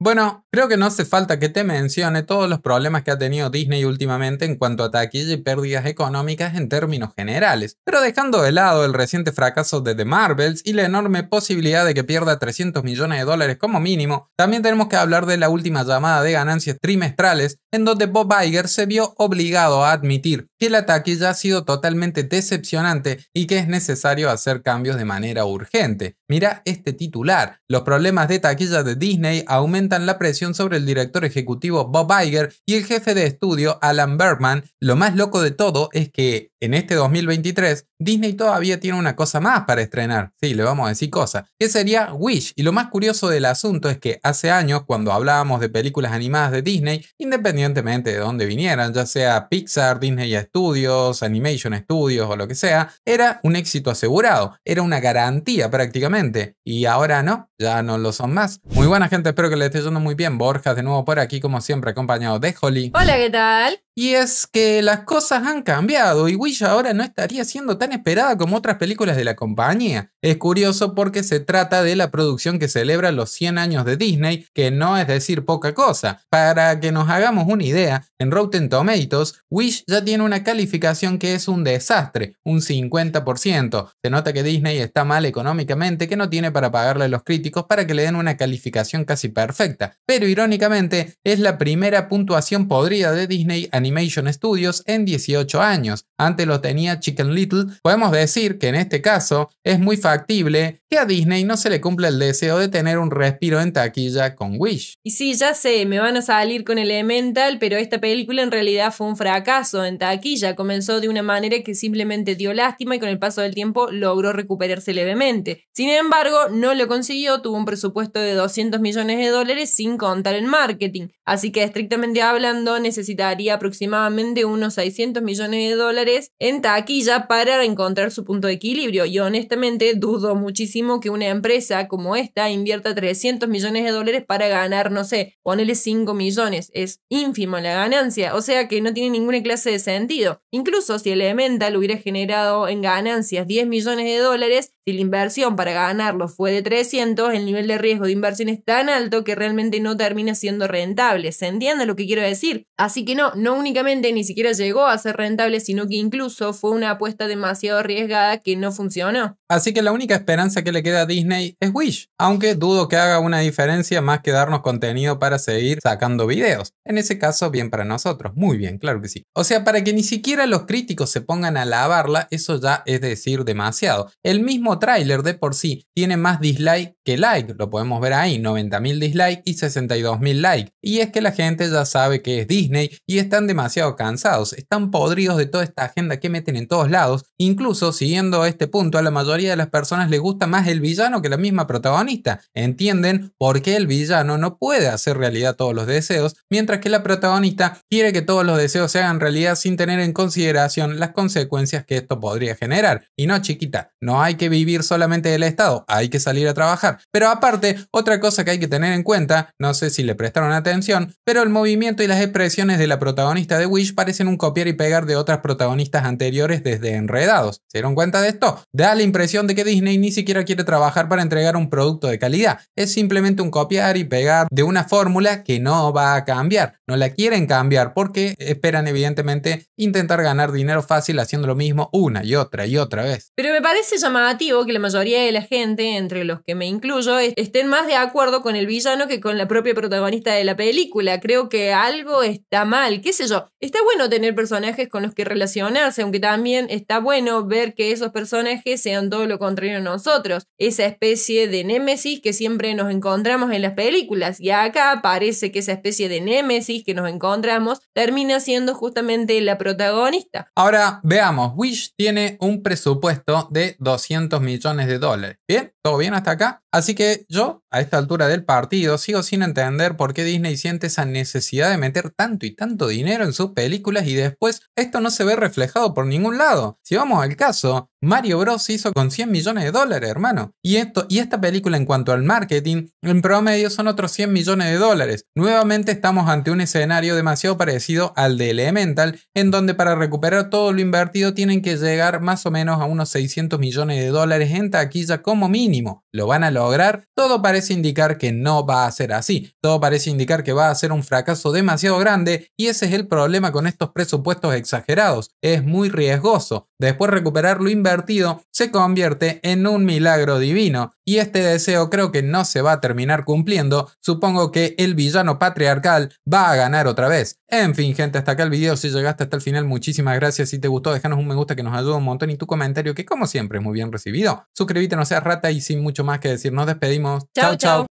Bueno, creo que no hace falta que te mencione todos los problemas que ha tenido Disney últimamente en cuanto a taquilla y pérdidas económicas en términos generales, pero dejando de lado el reciente fracaso de The Marvels y la enorme posibilidad de que pierda 300 millones de dólares como mínimo, también tenemos que hablar de la última llamada de ganancias trimestrales en donde Bob Iger se vio obligado a admitir que la ataque ya ha sido totalmente decepcionante y que es necesario hacer cambios de manera urgente. Mira este titular. Los problemas de taquilla de Disney aumentan la presión sobre el director ejecutivo Bob Iger y el jefe de estudio Alan Bergman. Lo más loco de todo es que en este 2023 Disney todavía tiene una cosa más para estrenar, sí, le vamos a decir cosa, que sería Wish. Y lo más curioso del asunto es que hace años, cuando hablábamos de películas animadas de Disney, independientemente de dónde vinieran, ya sea Pixar, Disney Studios, Animation Studios o lo que sea, era un éxito asegurado, era una garantía prácticamente. Y ahora no, ya no lo son más. Muy buena gente, espero que les esté yendo muy bien. Borjas de nuevo por aquí, como siempre, acompañado de Holly. Hola, ¿qué tal? Y es que las cosas han cambiado y Wish ahora no estaría siendo tan esperada como otras películas de la compañía. Es curioso porque se trata de la producción que celebra los 100 años de Disney, que no es decir poca cosa. Para que nos hagamos una idea, en Rotten Tomatoes, Wish ya tiene una calificación que es un desastre, un 50%. Se nota que Disney está mal económicamente, que no tiene para pagarle a los críticos para que le den una calificación casi perfecta. Pero irónicamente, es la primera puntuación podrida de Disney a Animation Studios en 18 años. Antes lo tenía Chicken Little. Podemos decir que en este caso es muy factible que a Disney no se le cumpla el deseo de tener un respiro en taquilla con Wish. Y sí, ya sé, me van a salir con Elemental, pero esta película en realidad fue un fracaso en taquilla. Comenzó de una manera que simplemente dio lástima y con el paso del tiempo logró recuperarse levemente. Sin embargo, no lo consiguió, tuvo un presupuesto de 200 millones de dólares sin contar el marketing. Así que estrictamente hablando, necesitaría aproximadamente aproximadamente unos 600 millones de dólares en taquilla para encontrar su punto de equilibrio. Y honestamente dudo muchísimo que una empresa como esta invierta 300 millones de dólares para ganar, no sé, ponele 5 millones. Es ínfimo la ganancia, o sea que no tiene ninguna clase de sentido. Incluso si Elemental hubiera generado en ganancias 10 millones de dólares, si la inversión para ganarlo fue de 300, el nivel de riesgo de inversión es tan alto que realmente no termina siendo rentable. ¿Se entiende lo que quiero decir? Así que no, no únicamente ni siquiera llegó a ser rentable, sino que incluso fue una apuesta demasiado arriesgada que no funcionó. Así que la única esperanza que le queda a Disney es Wish, aunque dudo que haga una diferencia más que darnos contenido para seguir sacando videos. En ese caso, bien para nosotros. Muy bien, claro que sí. O sea, para que ni siquiera los críticos se pongan a lavarla, eso ya es decir demasiado. El mismo tráiler de por sí tiene más dislike que like, lo podemos ver ahí, 90.000 dislike y 62.000 like. Y es que la gente ya sabe que es Disney y están demasiado cansados, están podridos de toda esta agenda que meten en todos lados. Incluso, siguiendo este punto, a la mayoría de las personas les gusta más el villano que la misma protagonista. Entienden por qué el villano no puede hacer realidad todos los deseos, mientras que la protagonista quiere que todos los deseos se hagan realidad sin tener en consideración las consecuencias que esto podría generar. Y no, chiquita, no hay que vivir solamente del Estado, hay que salir a trabajar. Pero aparte, otra cosa que hay que tener en cuenta, no sé si le prestaron atención, pero el movimiento y las expresiones de la protagonista de Wish parecen un copiar y pegar de otras protagonistas anteriores desde Enredados. ¿Se dieron cuenta de esto? Da la impresión de que Disney ni siquiera quiere trabajar para entregar un producto de calidad, es simplemente un copiar y pegar de una fórmula que no va a cambiar no la quieren cambiar porque esperan evidentemente intentar ganar dinero fácil haciendo lo mismo una y otra y otra vez. Pero me parece llamativo que la mayoría de la gente, entre los que me incluyo, estén más de acuerdo con el villano que con la propia protagonista de la película. Creo que algo está mal, qué sé yo. Está bueno tener personajes con los que relacionarse, aunque también está bueno ver que esos personajes sean todo lo contrario a nosotros. Esa especie de némesis que siempre nos encontramos en las películas. Y acá parece que esa especie de némesis que nos encontramos, termina siendo justamente la protagonista. Ahora veamos, Wish tiene un presupuesto de 200 millones de dólares. ¿Bien? ¿Todo bien hasta acá? Así que yo, a esta altura del partido, sigo sin entender por qué Disney siente esa necesidad de meter tanto y tanto dinero en sus películas y después esto no se ve reflejado por ningún lado. Si vamos al caso, Mario Bros hizo con 100 millones de dólares, hermano. Y, esto, y esta película en cuanto al marketing, en promedio son otros 100 millones de dólares. Nuevamente estamos ante un escenario demasiado parecido al de Elemental, en donde para recuperar todo lo invertido tienen que llegar más o menos a unos 600 millones de dólares en taquilla como mínimo. Lo van a lograr todo parece indicar que no va a ser así. Todo parece indicar que va a ser un fracaso demasiado grande y ese es el problema con estos presupuestos exagerados. Es muy riesgoso. Después recuperar lo invertido se convierte en un milagro divino, y este deseo creo que no se va a terminar cumpliendo, supongo que el villano patriarcal va a ganar otra vez. En fin gente, hasta acá el video, si llegaste hasta el final muchísimas gracias, si te gustó déjanos un me gusta que nos ayuda un montón y tu comentario que como siempre es muy bien recibido. Suscríbete, no seas rata y sin mucho más que decir nos despedimos. Chao, chao.